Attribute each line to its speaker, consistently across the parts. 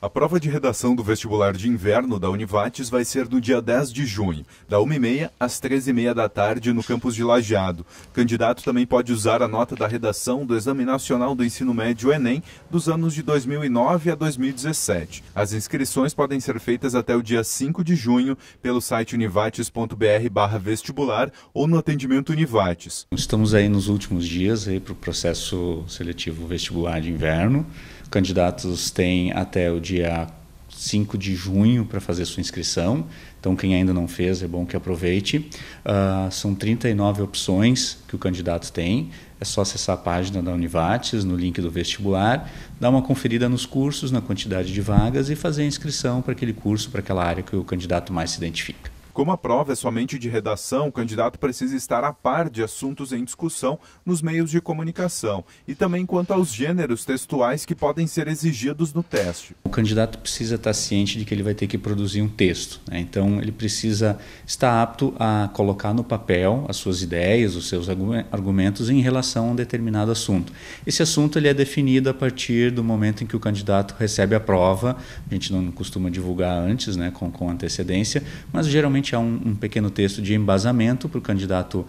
Speaker 1: A prova de redação do vestibular de inverno da Univates vai ser no dia 10 de junho, da 1h30 às 13h30 da tarde, no campus de Lajeado. candidato também pode usar a nota da redação do Exame Nacional do Ensino Médio Enem dos anos de 2009 a 2017. As inscrições podem ser feitas até o dia 5 de junho pelo site
Speaker 2: univates.br/vestibular ou no atendimento Univates. Estamos aí nos últimos dias aí para o processo seletivo vestibular de inverno. Candidatos têm até o dia 5 de junho para fazer sua inscrição. Então, quem ainda não fez, é bom que aproveite. Uh, são 39 opções que o candidato tem. É só acessar a página da Univates, no link do vestibular, dar uma conferida nos cursos, na quantidade de vagas e fazer a inscrição para aquele curso, para aquela área que o candidato mais se identifica.
Speaker 1: Como a prova é somente de redação, o candidato precisa estar a par de assuntos em discussão nos meios de comunicação e também quanto aos gêneros textuais que podem ser exigidos no teste.
Speaker 2: O candidato precisa estar ciente de que ele vai ter que produzir um texto, né? então ele precisa estar apto a colocar no papel as suas ideias, os seus argumentos em relação a um determinado assunto. Esse assunto ele é definido a partir do momento em que o candidato recebe a prova. A gente não costuma divulgar antes, né, com, com antecedência, mas geralmente geralmente é um, um pequeno texto de embasamento para o candidato uh,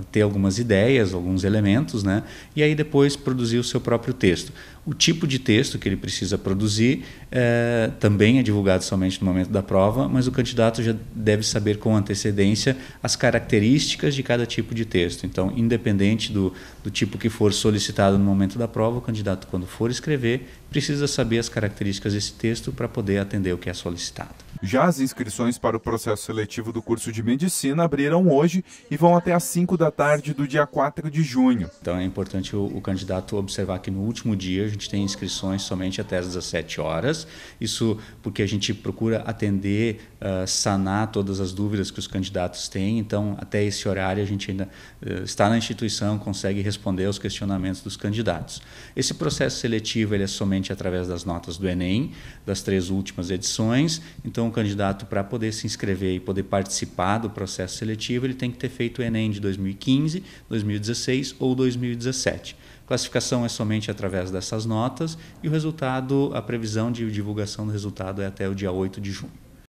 Speaker 2: uh, ter algumas ideias, alguns elementos, né? e aí depois produzir o seu próprio texto. O tipo de texto que ele precisa produzir eh, também é divulgado somente no momento da prova, mas o candidato já deve saber com antecedência as características de cada tipo de texto. Então, independente do, do tipo que for solicitado no momento da prova, o candidato, quando for escrever, precisa saber as características desse texto para poder atender o que é solicitado.
Speaker 1: Já as inscrições para o processo seletivo do curso de medicina abriram hoje e vão até às 5 da tarde do dia 4 de junho.
Speaker 2: Então é importante o, o candidato observar que no último dia a gente tem inscrições somente até às 17 horas. Isso porque a gente procura atender, uh, sanar todas as dúvidas que os candidatos têm. Então, até esse horário, a gente ainda uh, está na instituição, consegue responder aos questionamentos dos candidatos. Esse processo seletivo ele é somente através das notas do Enem, das três últimas edições. Então, candidato, para poder se inscrever e poder participar do processo seletivo, ele tem que ter feito o Enem de 2015, 2016 ou 2017. Classificação é somente através dessas notas e o resultado, a previsão de divulgação do resultado é até o dia 8 de junho.